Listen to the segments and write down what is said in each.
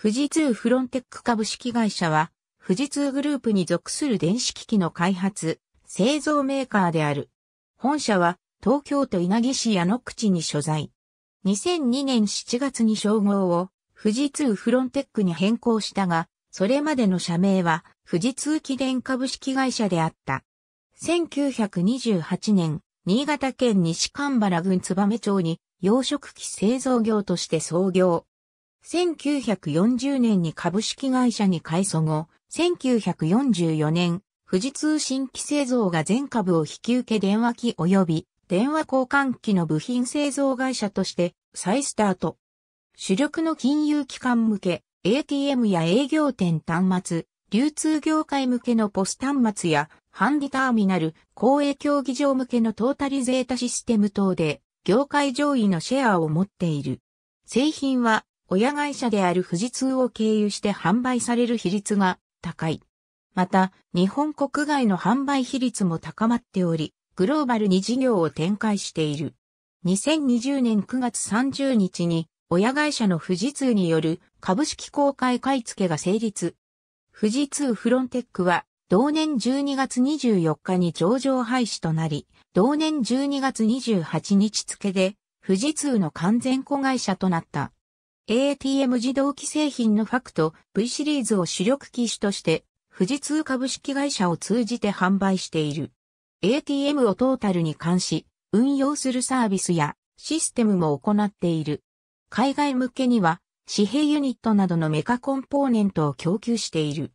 富士通フロンテック株式会社は、富士通グループに属する電子機器の開発、製造メーカーである。本社は、東京都稲城市矢野口に所在。2002年7月に称号を、富士通フロンテックに変更したが、それまでの社名は、富士通機電株式会社であった。1928年、新潟県西神原郡燕町に、養殖機製造業として創業。1940年に株式会社に改装後、1944年、富士通信機製造が全株を引き受け電話機及び電話交換機の部品製造会社として再スタート。主力の金融機関向け ATM や営業店端末、流通業界向けのポス端末やハンディターミナル、公営競技場向けのトータリゼータシステム等で業界上位のシェアを持っている。製品は親会社である富士通を経由して販売される比率が高い。また、日本国外の販売比率も高まっており、グローバルに事業を展開している。2020年9月30日に、親会社の富士通による株式公開買付が成立。富士通フロンテックは、同年12月24日に上場廃止となり、同年12月28日付で、富士通の完全子会社となった。ATM 自動機製品のファクト V シリーズを主力機種として富士通株式会社を通じて販売している。ATM をトータルに関し、運用するサービスやシステムも行っている。海外向けには、紙幣ユニットなどのメカコンポーネントを供給している。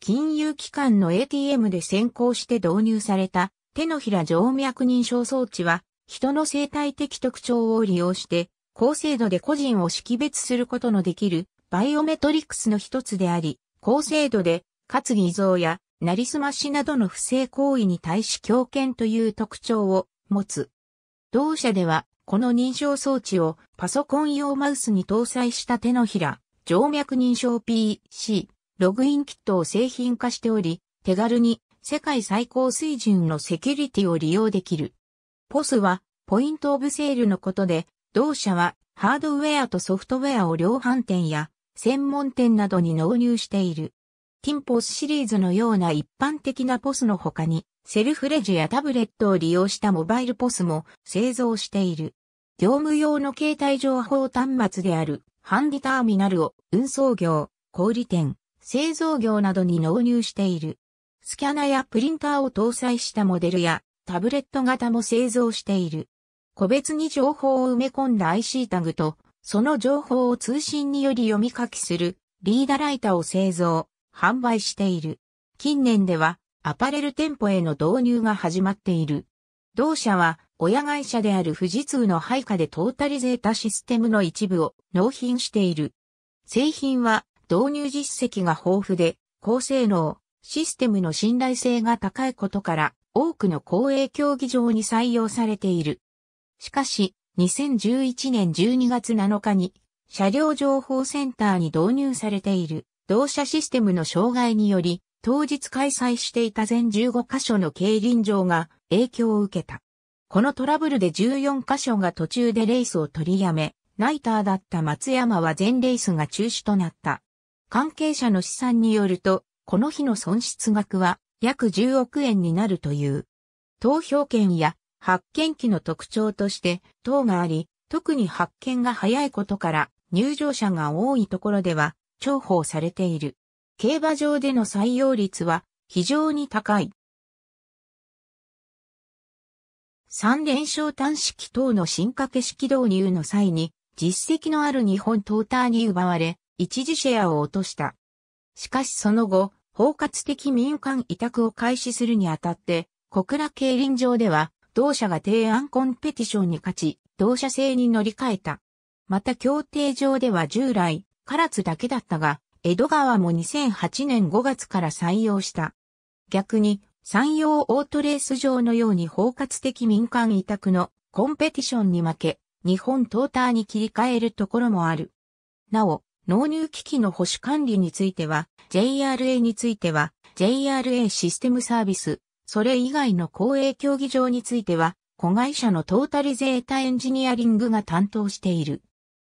金融機関の ATM で先行して導入された手のひら静脈認証装置は、人の生態的特徴を利用して高精度で個人を識別することのできるバイオメトリクスの一つであり、高精度で、かつ偽造や、なりすましなどの不正行為に対し強権という特徴を持つ。同社では、この認証装置をパソコン用マウスに搭載した手のひら、静脈認証 PC、ログインキットを製品化しており、手軽に世界最高水準のセキュリティを利用できる。POS は、ポイントオブセールのことで、同社はハードウェアとソフトウェアを量販店や専門店などに納入している。ティンポスシリーズのような一般的なポスの他に、セルフレジやタブレットを利用したモバイルポスも製造している。業務用の携帯情報端末であるハンディターミナルを運送業、小売店、製造業などに納入している。スキャナやプリンターを搭載したモデルやタブレット型も製造している。個別に情報を埋め込んだ IC タグと、その情報を通信により読み書きするリーダライターを製造、販売している。近年ではアパレル店舗への導入が始まっている。同社は親会社である富士通の配下でトータリゼータシステムの一部を納品している。製品は導入実績が豊富で高性能、システムの信頼性が高いことから多くの公営競技場に採用されている。しかし、2011年12月7日に、車両情報センターに導入されている同社システムの障害により、当日開催していた全15カ所の競輪場が影響を受けた。このトラブルで14カ所が途中でレースを取りやめ、ナイターだった松山は全レースが中止となった。関係者の試算によると、この日の損失額は約10億円になるという。投票権や発見機の特徴として等があり、特に発見が早いことから入場者が多いところでは重宝されている。競馬場での採用率は非常に高い。三連勝短式等の進化形式導入の際に実績のある日本トーターに奪われ一時シェアを落とした。しかしその後、包括的民間委託を開始するにあたって、小倉競輪場では同社が提案コンペティションに勝ち、同社製に乗り換えた。また協定上では従来、唐津だけだったが、江戸川も2008年5月から採用した。逆に、山陽オートレース場のように包括的民間委託のコンペティションに負け、日本トーターに切り替えるところもある。なお、納入機器の保守管理については、JRA については、JRA システムサービス、それ以外の公営競技場については、子会社のトータルゼータエンジニアリングが担当している。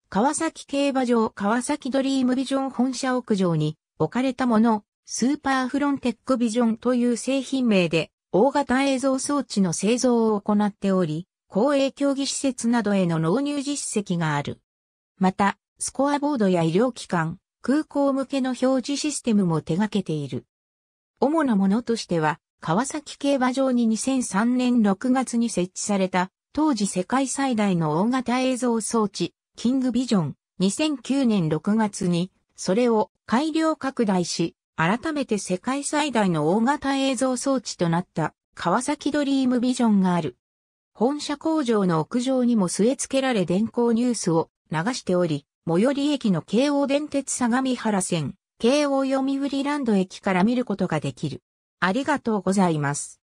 川崎競馬場川崎ドリームビジョン本社屋上に置かれたもの、スーパーフロンテックビジョンという製品名で大型映像装置の製造を行っており、公営競技施設などへの納入実績がある。また、スコアボードや医療機関、空港向けの表示システムも手掛けている。主なものとしては、川崎競馬場に2003年6月に設置された、当時世界最大の大型映像装置、キングビジョン、2009年6月に、それを改良拡大し、改めて世界最大の大型映像装置となった、川崎ドリームビジョンがある。本社工場の屋上にも据え付けられ電光ニュースを流しており、最寄り駅の京王電鉄相模原線、京王読売ランド駅から見ることができる。ありがとうございます。